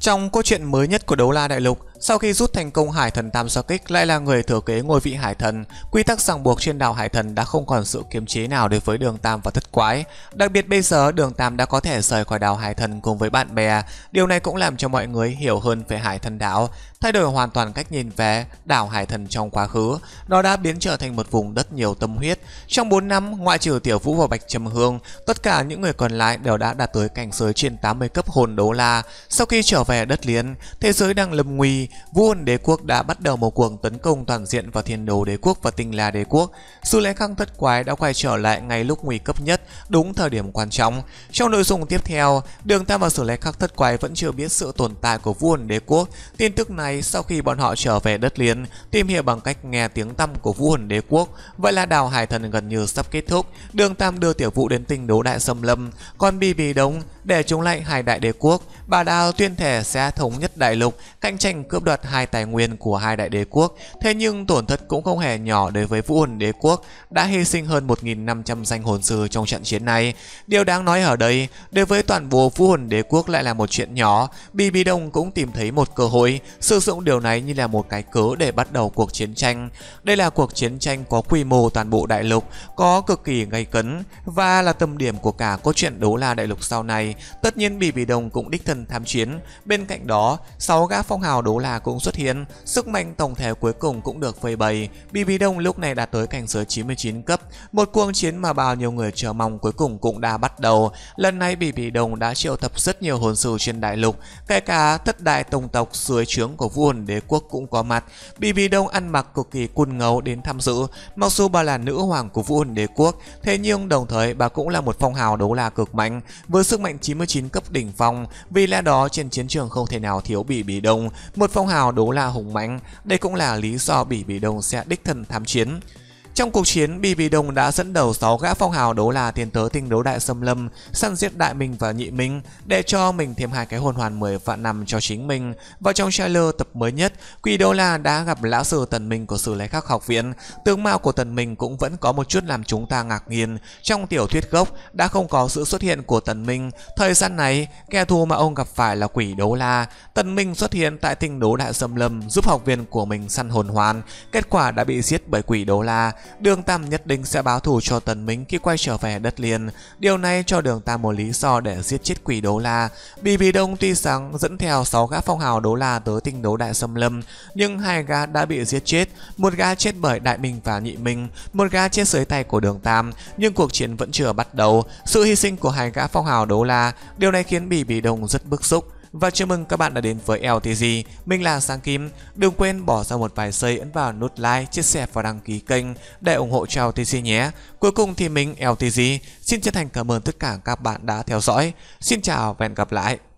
Trong câu chuyện mới nhất của Đấu La Đại Lục sau khi rút thành công Hải Thần Tam Sao Kích lại là người thừa kế ngôi vị Hải Thần, quy tắc ràng buộc trên đảo Hải Thần đã không còn sự kiềm chế nào đối với Đường Tam và Thất Quái. Đặc biệt bây giờ Đường Tam đã có thể rời khỏi đảo Hải Thần cùng với bạn bè, điều này cũng làm cho mọi người hiểu hơn về Hải Thần đảo, thay đổi hoàn toàn cách nhìn về đảo Hải Thần trong quá khứ. Nó đã biến trở thành một vùng đất nhiều tâm huyết. Trong 4 năm, ngoại trừ Tiểu Vũ và Bạch Trầm Hương, tất cả những người còn lại đều đã đạt tới cảnh giới trên 80 cấp hồn đấu la. Sau khi trở về đất liền, thế giới đang lâm nguy, Vũ Hồn Đế quốc đã bắt đầu một cuộc tấn công toàn diện vào Thiên Đồ Đế quốc và Tinh La Đế quốc. Su Lê Khang thất quái đã quay trở lại ngay lúc nguy cấp nhất, đúng thời điểm quan trọng. Trong nội dung tiếp theo, Đường Tam và Su Lê Khang thất quái vẫn chưa biết sự tồn tại của Vũ Hồn Đế quốc. Tin tức này sau khi bọn họ trở về đất liền, tìm hiểu bằng cách nghe tiếng tăm của Vũ Hồn Đế quốc. Vậy là đào Hải Thần gần như sắp kết thúc. Đường Tam đưa Tiểu Vũ đến Tinh Đấu Đại Sâm Lâm, còn Bi Bì Đống để chống lại Hải Đại Đế quốc. Bà Đào tuyên thể sẽ thống nhất đại lục, cạnh tranh cướp cướp đoạt hai tài nguyên của hai đại đế quốc, thế nhưng tổn thất cũng không hề nhỏ đối với Vũ Hồn Đế quốc đã hy sinh hơn 1.500 danh hồn sư trong trận chiến này. Điều đáng nói ở đây, đối với toàn bộ Vũ Hồn Đế quốc lại là một chuyện nhỏ, Bibi Đông cũng tìm thấy một cơ hội sử dụng điều này như là một cái cớ để bắt đầu cuộc chiến tranh. Đây là cuộc chiến tranh có quy mô toàn bộ đại lục, có cực kỳ gay cấn và là tâm điểm của cả cốt truyện đấu la đại lục sau này. Tất nhiên Bibi Đông cũng đích thân tham chiến. Bên cạnh đó, 6 gã phong hào đấu la Villa cũng xuất hiện, sức mạnh tổng thể cuối cùng cũng được phơi bày. BB Đông lúc này đã tới cảnh giới 99 cấp, một cuộc chiến mà bao nhiêu người chờ mong cuối cùng cũng đã bắt đầu. Lần này BB Đông đã triệu tập rất nhiều hồn sư trên đại lục, kể cả thất đại tông tộc dưới trướng của vua đế quốc cũng có mặt. BB Đông ăn mặc cực kỳ cun ngấu đến tham dự, mặc dù bà là nữ hoàng của vua đế quốc, thế nhưng đồng thời bà cũng là một phong hào đấu la cực mạnh, với sức mạnh 99 cấp đỉnh phong, vì lẽ đó trên chiến trường không thể nào thiếu BB Đông, một phong hào đấu là hùng mạnh. Đây cũng là lý do Bỉ Bỉ Đông sẽ đích thân tham chiến. Trong cuộc chiến, Bi Đông đã dẫn đầu 6 gã phong hào đấu là tiến tớ tinh đấu đại xâm lâm, săn giết đại minh và nhị minh để cho mình thêm hai cái hồn hoàn 10 vạn năm cho chính mình. Và trong trailer tập mới nhất, Quỷ Đô La đã gặp lão sư Tần Minh của Sử Lấy Khắc Học Viện. Tướng mạo của Tần Minh cũng vẫn có một chút làm chúng ta ngạc nhiên. Trong tiểu thuyết gốc đã không có sự xuất hiện của Tần Minh. Thời gian này, kẻ thù mà ông gặp phải là Quỷ Đô La. Tần Minh xuất hiện tại tinh đấu đại xâm lâm giúp học viên của mình săn hồn hoàn. Kết quả đã bị giết bởi Quỷ Đô La Đường Tam nhất định sẽ báo thù cho Tần Minh khi quay trở về đất liền. Điều này cho Đường Tam một lý do để giết chết quỷ Đố La. Bì Bì Đông tuy sáng dẫn theo 6 gã phong hào Đố La tới tinh đấu đại xâm lâm, nhưng hai gã đã bị giết chết. Một gã chết bởi Đại Minh và Nhị Minh, một gã chết dưới tay của Đường Tam, nhưng cuộc chiến vẫn chưa bắt đầu. Sự hy sinh của hai gã phong hào Đố La, điều này khiến Bì Bì Đông rất bức xúc. Và chào mừng các bạn đã đến với LTG Mình là Sáng Kim Đừng quên bỏ ra một vài giây ấn vào nút like, chia sẻ và đăng ký kênh Để ủng hộ cho LTG nhé Cuối cùng thì mình LTG Xin chân thành cảm ơn tất cả các bạn đã theo dõi Xin chào và hẹn gặp lại